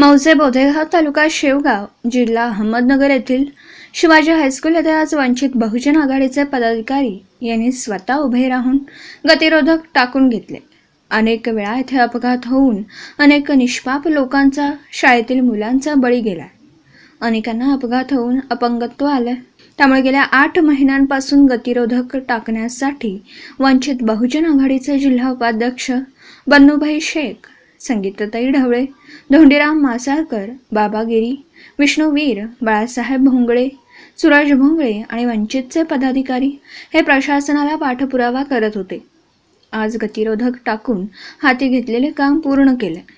मौजे हा तालुका शेवगाव जिल्हा अहमदनगर येथील शिवाजी हायस्कूल येथे आज वंचित बहुजन आघाडीचे पदाधिकारी यांनी स्वतः उभे राहून गतिरोधक टाकून घेतले अनेक वेळा येथे अपघात होऊन अनेक निष्पाप लोकांचा शाळेतील मुलांचा बळी गेला अनेकांना अपघात होऊन अपंगत्व आलं त्यामुळे गेल्या आठ महिन्यांपासून गतिरोधक टाकण्यासाठी वंचित बहुजन आघाडीचे जिल्हा उपाध्यक्ष बन्नूभाई शेख संगीतताई ढवळे धोंडीराम मासाळकर बाबागिरी विष्णुवीर बाळासाहेब भोंगळे सुरज भोंगळे आणि वंचितचे पदाधिकारी हे प्रशासनाला पाठपुरावा करत होते आज गतिरोधक टाकून हाती घेतलेले काम पूर्ण केले